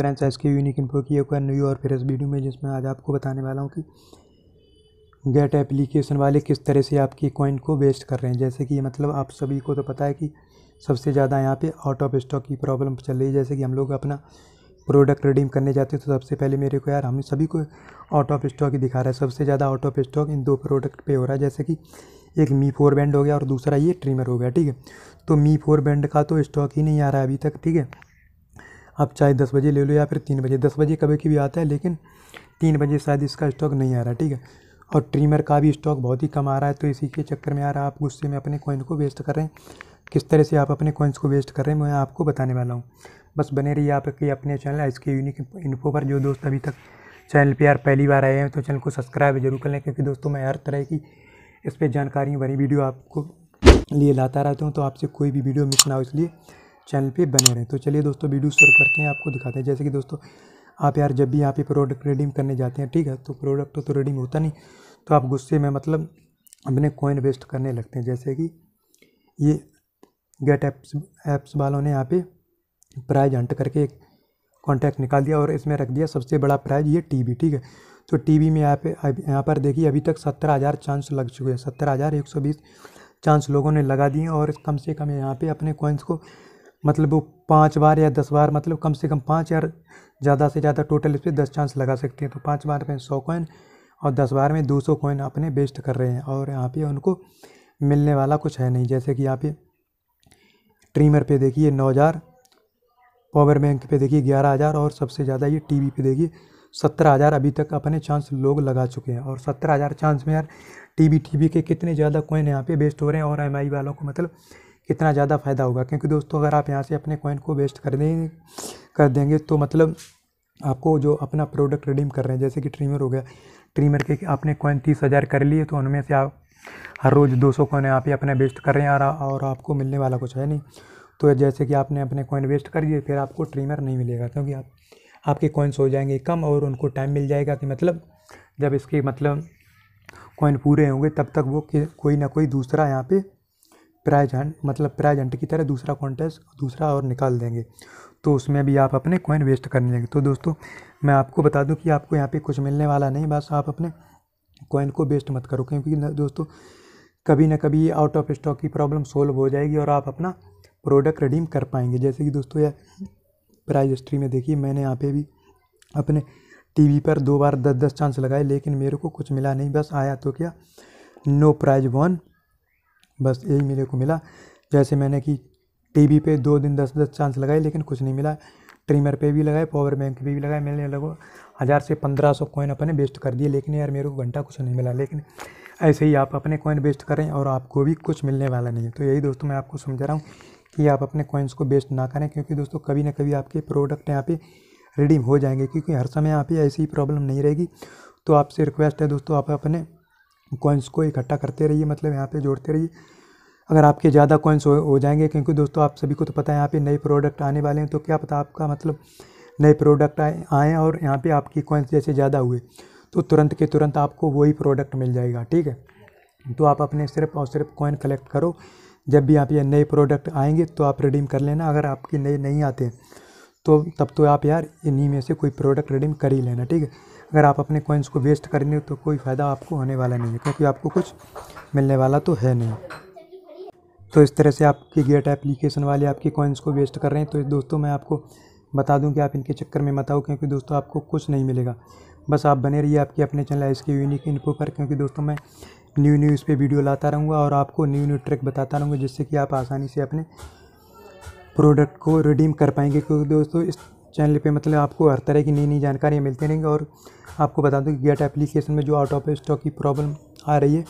friends के unique info की एक न्यू और फिर इस वीडियो में जिसमें आज आपको बताने वाला हूँ कि गेट एप्लीकेशन वाले किस तरह से आपकी कॉइन को वेस्ट कर रहे हैं जैसे कि मतलब आप सभी को तो पता है कि सबसे ज़्यादा यहाँ पे आउट ऑफ स्टॉक की प्रॉब्लम चल रही है जैसे कि हम लोग अपना प्रोडक्ट रिडीम करने जाते हैं तो सबसे पहले मेरे को यार हम सभी को आउट ऑफ स्टॉक ही दिखा रहा है सबसे ज़्यादा आउट ऑफ स्टॉक इन दो प्रोडक्ट पे हो रहा है जैसे कि एक मी फोर बैंड हो गया और दूसरा ये ट्रिमर हो गया ठीक है तो मी फोर बैंड का तो स्टॉक ही नहीं आ रहा है अभी तक ठीक है आप चाहे दस बजे ले लो या फिर तीन बजे दस बजे कभी कभी आता है लेकिन तीन बजे शायद इसका स्टॉक नहीं आ रहा ठीक है और ट्रिमर का भी स्टॉक बहुत ही कम आ रहा है तो इसी के चक्कर में यार आप गुस्से में अपने कॉइन को वेस्ट कर रहे हैं किस तरह से आप अपने कॉइन्स को वेस्ट कर रहे हैं मैं आपको बताने वाला हूँ बस बने रहिए आपके अपने चैनल आज के यूनिक इन्फो पर जो दोस्त अभी तक चैनल पर यार पहली बार आए हैं तो चैनल को सब्सक्राइब जरूर कर लें क्योंकि दोस्तों मैं हर तरह की इस पर जानकारी भरी वीडियो आपको लिए लाता रहता हूँ तो आपसे कोई भी वीडियो मिस ना हो इसलिए चैनल पे बने रहें तो चलिए दोस्तों वीडियो शुरू करते हैं आपको दिखाते हैं जैसे कि दोस्तों आप यार जब भी यहाँ पे प्रोडक्ट रिडीम करने जाते हैं ठीक है तो प्रोडक्ट तो रिडीम तो होता नहीं तो आप गुस्से में मतलब अपने कॉइन वेस्ट करने लगते हैं जैसे कि ये गेट एप्स ऐप्स वालों ने यहाँ पे प्राइज हंट करके एक कॉन्टैक्ट निकाल दिया और इसमें रख दिया सबसे बड़ा प्राइज ये टी ठीक है तो टी में यहाँ पे यहाँ पर देखिए अभी तक सत्तर हज़ार चांस लग चुके हैं सत्तर हज़ार एक सौ बीस चांस लोगों ने लगा दिए और कम से कम यहाँ पे अपने कॉइन्स को मतलब वो पाँच बार या दस बार मतलब कम से कम पाँच यार ज़्यादा से ज़्यादा टोटल इस पर दस चांस लगा सकते हैं तो पाँच बार में सौ कॉइन और दस बार में दो सौ कॉइन अपने वेस्ट कर रहे हैं और यहाँ पे उनको मिलने वाला कुछ है नहीं जैसे कि यहाँ पे ट्रीमर पे देखिए नौ हज़ार पावर बैंक पे देखिए ग्यारह हज़ार और सबसे ज़्यादा ये टीवी पे देखिए सत्रह हज़ार अभी तक अपने चांस लोग लगा चुके हैं और सत्रह हज़ार चांस में यार टीवी टीवी के कितने ज़्यादा कोइन यहाँ पे वेस्ट हो रहे हैं और एम वालों को मतलब कितना ज़्यादा फ़ायदा होगा क्योंकि दोस्तों अगर आप यहाँ से अपने कॉइन को वेस्ट कर दें कर देंगे तो मतलब आपको जो अपना प्रोडक्ट रिडीम कर रहे हैं जैसे कि ट्रीमर हो गया ट्रीमर के आपने कॉइन तीस हज़ार कर लिए तो उनमें से आप हर रोज़ दो सौ कॉइन आप ही अपने वेस्ट कर रहे हैं और, और आपको मिलने वाला कुछ है नहीं तो जैसे कि आपने अपने कॉइन वेस्ट कर दिए फिर आपको ट्रीमर नहीं मिलेगा क्योंकि आप आपके कॉइन्स हो जाएंगे कम और उनको टाइम मिल जाएगा कि मतलब जब इसके मतलब कॉइन पूरे होंगे तब तक वो कोई ना कोई दूसरा यहाँ पे प्राइज हंट मतलब प्राइज हंट की तरह दूसरा कॉन्टेस्ट दूसरा और निकाल देंगे तो उसमें भी आप अपने कॉइन वेस्ट करने लगेंगे तो दोस्तों मैं आपको बता दूं कि आपको यहाँ पे कुछ मिलने वाला नहीं बस आप अपने कॉइन को वेस्ट मत करो क्योंकि दोस्तों कभी ना कभी आउट ऑफ स्टॉक की प्रॉब्लम सोल्व हो जाएगी और आप अपना प्रोडक्ट रिडीम कर पाएंगे जैसे कि दोस्तों यह प्राइज हिस्ट्री में देखिए मैंने यहाँ पे भी अपने टीवी पर दो बार दस दस चांस लगाए लेकिन मेरे को कुछ मिला नहीं बस आया तो क्या नो प्राइज वन बस यही मेरे को मिला जैसे मैंने कि टीवी पे दो दिन दस दस चांस लगाए लेकिन कुछ नहीं मिला ट्रिमर पे भी लगाए पावर बैंक पे भी लगाए मैंने लगभग हज़ार से पंद्रह सौ कॉइन अपने वेस्ट कर दिए लेकिन यार मेरे को घंटा कुछ नहीं मिला लेकिन ऐसे ही आप अपने कॉइन वेस्ट करें और आपको भी कुछ मिलने वाला नहीं है तो यही दोस्तों मैं आपको समझा रहा हूँ कि आप अपने कॉइन्स को वेस्ट ना करें क्योंकि दोस्तों कभी ना कभी आपके प्रोडक्ट यहाँ पे रिडीम हो जाएंगे क्योंकि हर समय यहाँ पे ऐसी प्रॉब्लम नहीं रहेगी तो आपसे रिक्वेस्ट है दोस्तों आप अपने कॉइन्स को इकट्ठा करते रहिए मतलब यहाँ पे जोड़ते रहिए अगर आपके ज़्यादा कॉइन्स हो, हो जाएंगे क्योंकि दोस्तों आप सभी को तो पता है यहाँ पे नए प्रोडक्ट आने वाले हैं तो क्या पता आपका मतलब नए प्रोडक्ट आए आए और यहाँ पे आपकी कॉइन्स जैसे ज़्यादा हुए तो तुरंत के तुरंत आपको वही प्रोडक्ट मिल जाएगा ठीक है तो आप अपने सिर्फ और सिर्फ कॉइन कलेक्ट करो जब भी आप ये नए प्रोडक्ट आएंगे तो आप रिडीम कर लेना अगर आपके नए नहीं आते तो तब तो आप यार इन्हीं में से कोई प्रोडक्ट रिडीम कर ही लेना ठीक है अगर आप अपने कॉइन्स को वेस्ट करेंगे तो कोई फ़ायदा आपको होने वाला नहीं है क्योंकि आपको कुछ मिलने वाला तो है नहीं तो इस तरह से आपकी गेट एप्लीकेशन वाले आपकी कॉइन्स को वेस्ट कर रहे हैं तो दोस्तों मैं आपको बता दूं कि आप इनके चक्कर में मत आओ क्योंकि दोस्तों आपको कुछ नहीं मिलेगा बस आप बने रहिए आपके अपने चैनल इसके यूनिक इनको पर क्योंकि दोस्तों मैं न्यू न्यू इस पर वीडियो लाता रहूँगा और आपको न्यू न्यू ट्रिक बताता रहूँगा जिससे कि आप आसानी से अपने प्रोडक्ट को रिडीम कर पाएंगे क्योंकि दोस्तों इस चैनल पे मतलब आपको हर तरह की नई नई जानकारियाँ मिलती रहेंगी और आपको बता दूँ कि गेट एप्लीकेशन में जो आउट ऑफ स्टॉक की प्रॉब्लम आ रही है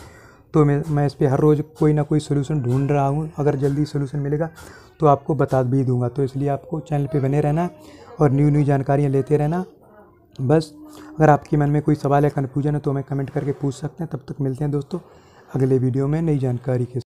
तो मैं मैं इस पर हर रोज़ कोई ना कोई सोल्यूशन ढूंढ रहा हूँ अगर जल्दी सोल्यूशन मिलेगा तो आपको बता भी दूंगा तो इसलिए आपको चैनल पे बने रहना और न्यू न्यू जानकारियाँ लेते रहना बस अगर आपके मन में कोई सवाल या कन्फ्यूजन है तो हमें कमेंट करके पूछ सकते हैं तब तक मिलते हैं दोस्तों अगले वीडियो में नई जानकारी के